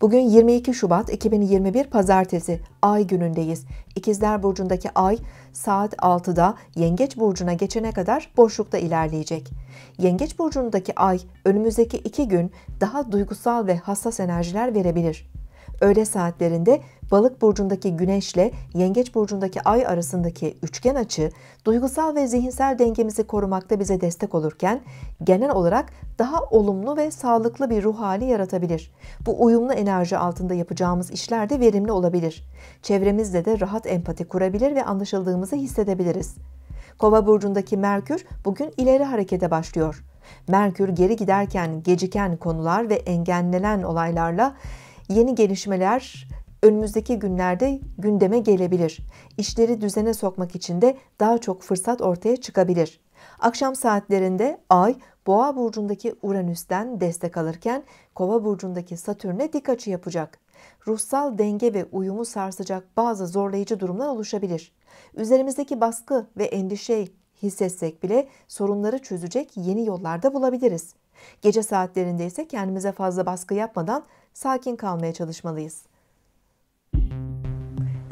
Bugün 22 Şubat 2021 Pazartesi ay günündeyiz. İkizler Burcu'ndaki ay saat 6'da Yengeç Burcu'na geçene kadar boşlukta ilerleyecek. Yengeç Burcu'ndaki ay önümüzdeki iki gün daha duygusal ve hassas enerjiler verebilir. Öğle saatlerinde Balık burcundaki Güneşle Yengeç burcundaki Ay arasındaki üçgen açı duygusal ve zihinsel dengemizi korumakta bize destek olurken genel olarak daha olumlu ve sağlıklı bir ruh hali yaratabilir. Bu uyumlu enerji altında yapacağımız işler de verimli olabilir. Çevremizle de rahat empati kurabilir ve anlaşıldığımızı hissedebiliriz. Kova burcundaki Merkür bugün ileri harekete başlıyor. Merkür geri giderken geciken konular ve engellenen olaylarla yeni gelişmeler önümüzdeki günlerde gündeme gelebilir. İşleri düzene sokmak için de daha çok fırsat ortaya çıkabilir. Akşam saatlerinde Ay Boğa burcundaki Uranüs'ten destek alırken Kova burcundaki Satürn'e dik açı yapacak. Ruhsal denge ve uyumu sarsacak bazı zorlayıcı durumlar oluşabilir. Üzerimizdeki baskı ve endişeyi hissetsek bile sorunları çözecek yeni yollarda bulabiliriz. Gece saatlerinde ise kendimize fazla baskı yapmadan sakin kalmaya çalışmalıyız.